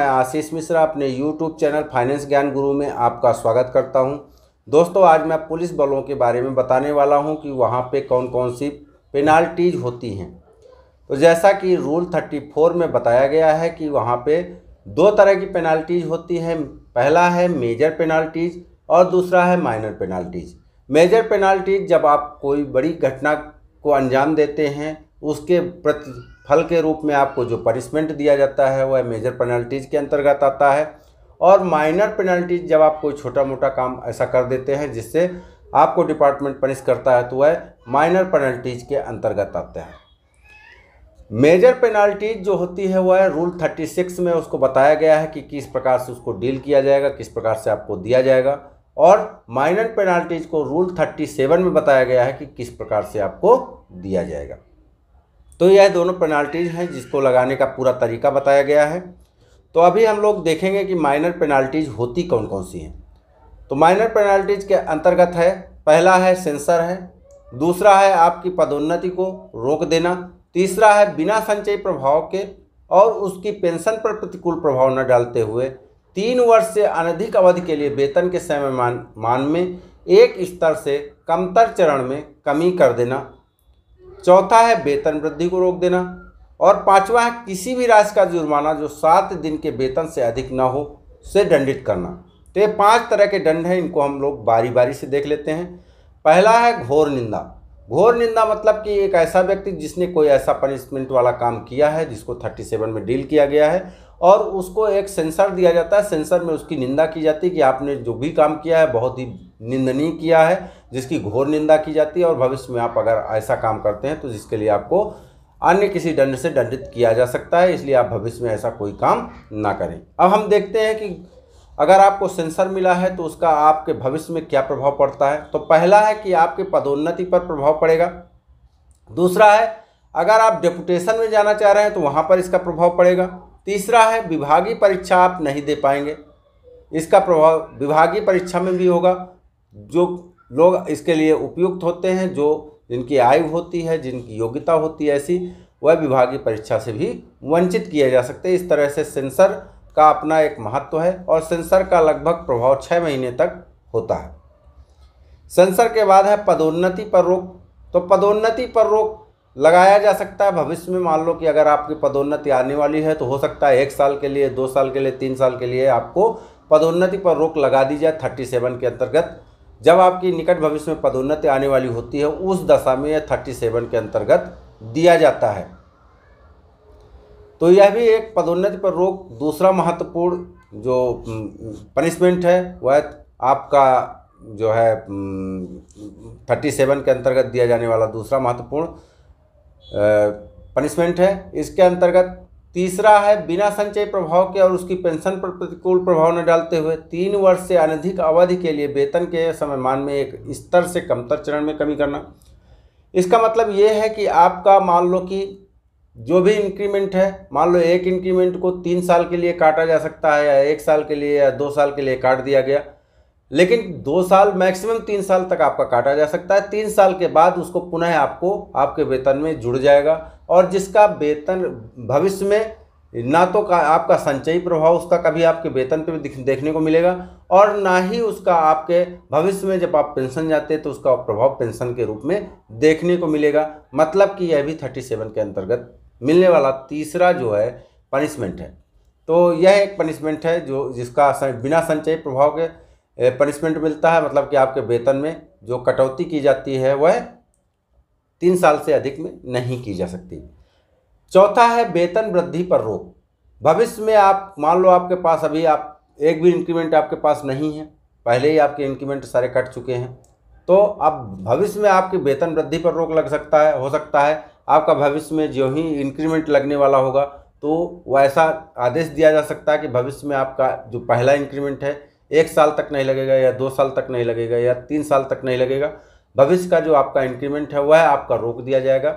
मैं आशीष मिश्रा अपने YouTube channel finance ज्ञान गुरु में आपका स्वागत करता हूं। दोस्तों आज मैं पुलिस बलों के बारे में बताने वाला हूं कि वहां पे कौन कौन सी पेनाल्टीज होती हैं तो जैसा कि रूल 34 में बताया गया है कि वहां पे दो तरह की पेनाल्टीज होती हैं पहला है मेजर पेनाल्टीज और दूसरा है माइनर पेनाल्टीज मेजर पेनाल्टीज जब आप कोई बड़ी घटना को अंजाम देते हैं उसके प्रति फल के रूप में आपको जो पनिशमेंट दिया जाता है वह मेजर पेनल्टीज़ के अंतर्गत आता है और माइनर पेनल्टीज जब आप कोई छोटा मोटा काम ऐसा कर देते हैं जिससे आपको डिपार्टमेंट पनिश करता है तो वह माइनर पेनल्टीज के अंतर्गत आते हैं मेजर पेनल्टीज जो होती है वह रूल 36 में उसको बताया गया है कि किस प्रकार से उसको डील किया जाएगा किस प्रकार से आपको दिया जाएगा और माइनर पेनल्टीज को रूल 37 में बताया गया है कि किस प्रकार से आपको दिया जाएगा तो यह दोनों पेनाल्टीज हैं जिसको लगाने का पूरा तरीका बताया गया है तो अभी हम लोग देखेंगे कि माइनर पेनाल्टीज होती कौन कौन सी हैं तो माइनर पेनाल्टीज के अंतर्गत है पहला है सेंसर है दूसरा है आपकी पदोन्नति को रोक देना तीसरा है बिना संचयी प्रभाव के और उसकी पेंशन पर प्रतिकूल प्रभाव न डालते हुए तीन वर्ष से अनधिक अवधि के लिए वेतन के समय मान मान में एक स्तर से कमतर चरण में कमी कर देना चौथा है वेतन वृद्धि को रोक देना और पांचवा है किसी भी राशि का जुर्माना जो सात दिन के वेतन से अधिक ना हो से दंडित करना तो ये पांच तरह के दंड हैं इनको हम लोग बारी बारी से देख लेते हैं पहला है घोर निंदा घोर निंदा मतलब कि एक ऐसा व्यक्ति जिसने कोई ऐसा पनिशमेंट वाला काम किया है जिसको थर्टी सेवन में डील किया गया है और उसको एक सेंसर दिया जाता है सेंसर में उसकी निंदा की जाती है कि आपने जो भी काम किया है बहुत ही निंदनीय किया है जिसकी घोर निंदा की जाती है और भविष्य में आप अगर ऐसा काम करते हैं तो जिसके लिए आपको अन्य किसी दंड से दंडित किया जा सकता है इसलिए आप भविष्य में ऐसा कोई काम ना करें अब हम देखते हैं कि अगर आपको सेंसर मिला है तो उसका आपके भविष्य में क्या प्रभाव पड़ता है तो पहला है कि आपके पदोन्नति पर प्रभाव पड़ेगा दूसरा है अगर आप डेपुटेशन में जाना चाह रहे हैं तो वहाँ पर इसका प्रभाव पड़ेगा तीसरा है विभागीय परीक्षा आप नहीं दे पाएंगे इसका प्रभाव विभागीय परीक्षा में भी होगा जो लोग इसके लिए उपयुक्त होते हैं जो जिनकी आयु होती है जिनकी योग्यता होती है ऐसी वह विभागीय परीक्षा से भी वंचित किए जा सकते हैं इस तरह से सेंसर का अपना एक महत्व है और सेंसर का लगभग प्रभाव छः महीने तक होता है सेंसर के बाद है पदोन्नति पर रोक तो पदोन्नति पर रोक लगाया जा सकता है भविष्य में मान लो कि अगर आपकी पदोन्नति आने वाली है तो हो सकता है एक साल के लिए दो साल के लिए तीन साल के लिए आपको पदोन्नति पर रोक लगा दी जाए थर्टी सेवन के अंतर्गत जब आपकी निकट भविष्य में पदोन्नति आने वाली होती है उस दशा में यह थर्टी सेवन के अंतर्गत दिया जाता है तो यह भी एक पदोन्नति पर रोक दूसरा महत्वपूर्ण जो पनिशमेंट है वह आपका जो है थर्टी सेवन के अंतर्गत दिया जाने वाला दूसरा महत्वपूर्ण पनिशमेंट है इसके अंतर्गत तीसरा है बिना संचय प्रभाव के और उसकी पेंशन पर प्रतिकूल प्रभाव न डालते हुए तीन वर्ष से अनधिक अवधि के लिए वेतन के समय मान में एक स्तर से कमतर चरण में कमी करना इसका मतलब ये है कि आपका मान लो कि जो भी इंक्रीमेंट है मान लो एक इंक्रीमेंट को तीन साल के लिए काटा जा सकता है या एक साल के लिए या दो साल के लिए काट दिया गया लेकिन दो साल मैक्सिमम तीन साल तक आपका काटा जा सकता है तीन साल के बाद उसको पुनः आपको आपके वेतन में जुड़ जाएगा और जिसका वेतन भविष्य में ना तो का आपका संचयी प्रभाव उसका कभी आपके वेतन पे देखने को मिलेगा और ना ही उसका आपके भविष्य में जब आप पेंशन जाते हैं तो उसका प्रभाव पेंशन के रूप में देखने को मिलेगा मतलब कि यह भी थर्टी सेवन के अंतर्गत मिलने वाला तीसरा जो है पनिशमेंट है तो यह एक पनिशमेंट है जो जिसका बिना संचयी प्रभाव के पनिशमेंट मिलता है मतलब कि आपके वेतन में जो कटौती की जाती है वह तीन साल से अधिक में नहीं की जा सकती चौथा है वेतन वृद्धि पर रोक भविष्य में आप मान लो आपके पास अभी आप एक भी इंक्रीमेंट आपके पास नहीं है पहले ही आपके इंक्रीमेंट सारे कट चुके हैं तो अब भविष्य में आपके वेतन वृद्धि पर रोक लग सकता है हो सकता है आपका भविष्य में जो ही इंक्रीमेंट लगने वाला होगा तो वैसा आदेश दिया जा सकता है कि भविष्य में आपका जो पहला इंक्रीमेंट है एक साल तक नहीं लगेगा या दो साल तक नहीं लगेगा या तीन साल तक नहीं लगेगा भविष्य का जो आपका इंक्रीमेंट है वह आपका रोक दिया जाएगा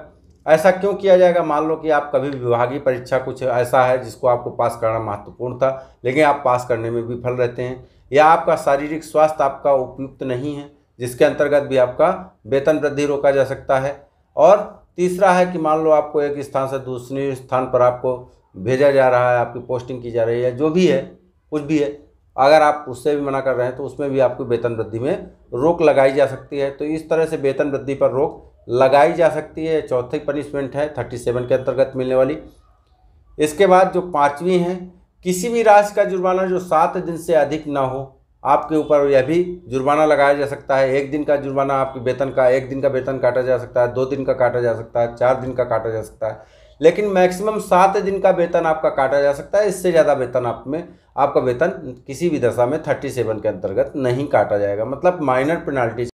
ऐसा क्यों किया जाएगा मान लो कि आप कभी विभागीय परीक्षा कुछ ऐसा है जिसको आपको पास करना महत्वपूर्ण था लेकिन आप पास करने में विफल रहते हैं या आपका शारीरिक स्वास्थ्य आपका उपयुक्त नहीं है जिसके अंतर्गत भी आपका वेतन वृद्धि रोका जा सकता है और तीसरा है कि मान लो आपको एक स्थान से दूसरे स्थान पर आपको भेजा जा रहा है आपकी पोस्टिंग की जा रही है जो भी है कुछ भी है अगर आप उससे भी मना कर रहे हैं तो उसमें भी आपको वेतन वृद्धि में रोक लगाई जा सकती है तो इस तरह से वेतन वृद्धि पर रोक लगाई जा सकती है चौथी पनिशमेंट है थर्टी सेवन के अंतर्गत मिलने वाली इसके बाद जो पाँचवीं है किसी भी राशि का जुर्माना जो सात दिन से अधिक ना हो आपके ऊपर यह भी जुर्माना लगाया जा सकता है एक दिन का जुर्माना आपके वेतन का एक दिन का वेतन काटा जा सकता है दो दिन का काटा जा सकता है चार दिन का काटा जा सकता है लेकिन मैक्सिमम सात दिन का वेतन आपका काटा जा सकता है इससे ज़्यादा वेतन आप में आपका वेतन किसी भी दशा में थर्टी सेवन के अंतर्गत नहीं काटा जाएगा मतलब माइनर पेनाल्टी